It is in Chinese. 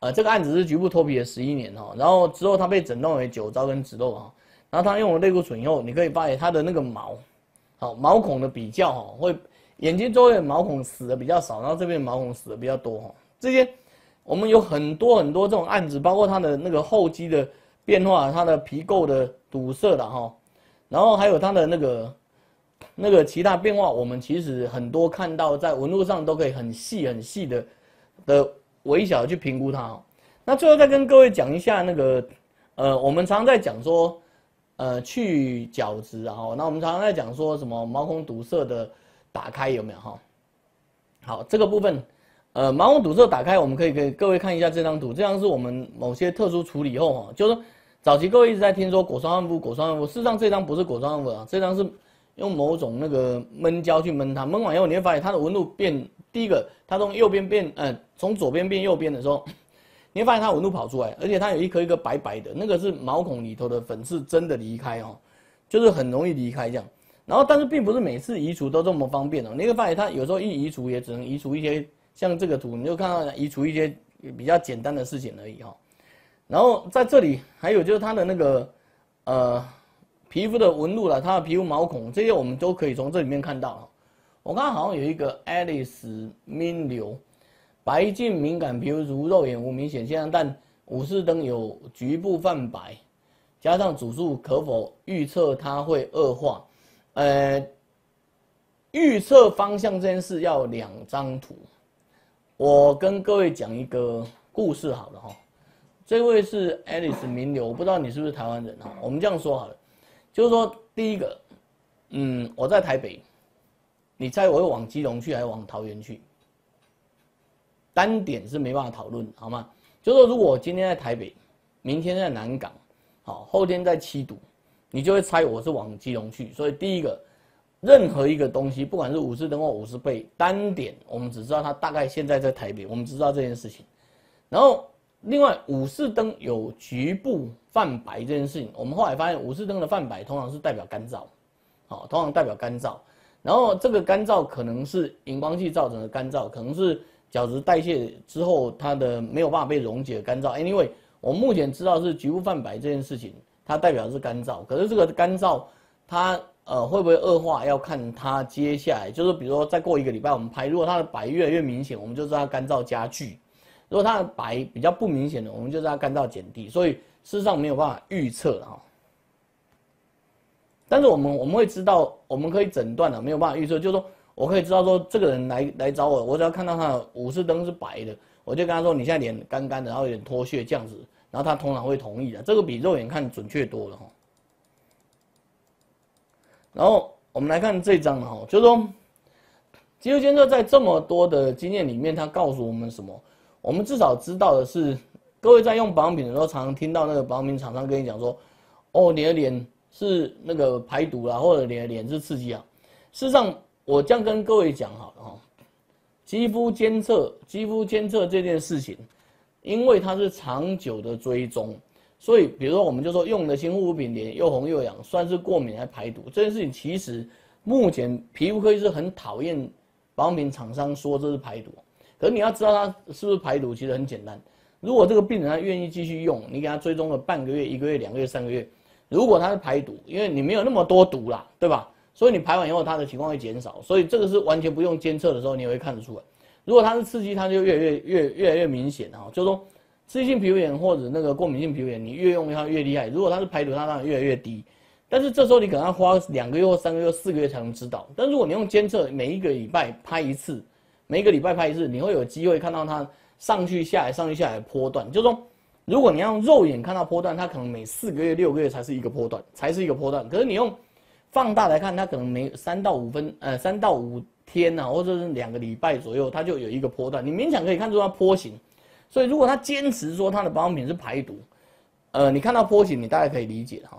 呃，这个案子是局部脱皮了十一年哈，然后之后他被诊断为酒糟跟脂痘哈，然后他用了类固醇以后，你可以发现他的那个毛，好毛孔的比较哈，会眼睛周围的毛孔死的比较少，然后这边毛孔死的比较多哈。这些我们有很多很多这种案子，包括他的那个后肌的变化，他的皮垢的堵塞的哈，然后还有他的那个那个其他变化，我们其实很多看到在纹路上都可以很细很细的的。微小去评估它，那最后再跟各位讲一下那个，呃，我们常常在讲说，呃，去角质啊，那我们常常在讲说什么毛孔堵塞的打开有没有哈？好，这个部分，呃，毛孔堵塞打开，我们可以给各位看一下这张图，这张是我们某些特殊处理后哈，就是早期各位一直在听说果酸焕肤、果酸焕肤，事实上这张不是果酸焕肤啊，这张是用某种那个闷胶去闷它，闷完以后你会发现它的纹路变。第一个，它从右边变，呃，从左边变右边的时候，你会发现它纹路跑出来，而且它有一颗一颗白白的，那个是毛孔里头的粉刺真的离开哈，就是很容易离开这样。然后，但是并不是每次移除都这么方便哦，你会发现它有时候一移除也只能移除一些，像这个图你就看到移除一些比较简单的事情而已哈。然后在这里还有就是它的那个，呃，皮肤的纹路了，它的皮肤毛孔这些我们都可以从这里面看到我看好像有一个 Alice Min Liu，白净敏感皮肤，如肉眼无明显现象，但五士灯有局部泛白，加上主诉，可否预测它会恶化？呃，预测方向这件事要两张图。我跟各位讲一个故事，好了哈。这位是 Alice Min Liu，我不知道你是不是台湾人哈。我们这样说好了，就是说第一个，嗯，我在台北。你猜我会往基隆去还是往桃园去？单点是没办法讨论，好吗？就是说，如果我今天在台北，明天在南港，好，后天在七堵，你就会猜我是往基隆去。所以第一个，任何一个东西，不管是五四灯或五十倍单点，我们只知道它大概现在在台北，我们知道这件事情。然后另外，五四灯有局部泛白这件事情，我们后来发现，五四灯的泛白通常是代表干燥，好，通常代表干燥。然后这个干燥可能是荧光剂造成的干燥，可能是角质代谢之后它的没有办法被溶解干燥。Anyway，我目前知道是局部泛白这件事情，它代表是干燥。可是这个干燥，它呃会不会恶化，要看它接下来，就是比如说再过一个礼拜我们拍，如果它的白越来越明显，我们就知道它干燥加剧；如果它的白比较不明显的，我们就知道干燥减低。所以事实上没有办法预测哈。但是我们我们会知道，我们可以诊断的没有办法预测，就是说我可以知道说这个人来来找我，我只要看到他的五士灯是白的，我就跟他说你现在脸干干的，然后有点脱屑、这样子，然后他通常会同意的，这个比肉眼看准确多了哈。然后我们来看这张哈，就是说肌肉监测在这么多的经验里面，它告诉我们什么？我们至少知道的是，各位在用保养品的时候，常常听到那个保养品厂商跟你讲说，哦，你的脸。是那个排毒啦，或者脸脸是刺激啊。事实上，我这样跟各位讲好了哈，肌肤监测、肌肤监测这件事情，因为它是长久的追踪，所以比如说我们就说用的新护肤品脸又红又痒，算是过敏还排毒这件事情，其实目前皮肤科医生很讨厌保养品厂商说这是排毒。可你要知道它是不是排毒，其实很简单。如果这个病人他愿意继续用，你给他追踪了半个月、一个月、两个月、三个月。如果它是排毒，因为你没有那么多毒啦，对吧？所以你排完以后，它的情况会减少，所以这个是完全不用监测的时候，你也会看得出来。如果它是刺激，它就越来越越越来越明显啊，就是说，刺激性皮肤炎或者那个过敏性皮肤炎，你越用它越厉害。如果它是排毒，它当然越来越低。但是这时候你可能要花两个月或三个月、四个月才能知道。但如果你用监测，每一个礼拜拍一次，每一个礼拜拍一次，你会有机会看到它上去下来、上去下来波段，就是说。如果你要用肉眼看到坡段，它可能每四个月、六个月才是一个坡段，才是一个坡段。可是你用放大来看，它可能每三到五分，呃，三到五天呢，或者是两个礼拜左右，它就有一个坡段。你勉强可以看出它坡形。所以如果它坚持说它的保养品是排毒，呃，你看到坡形，你大概可以理解哈。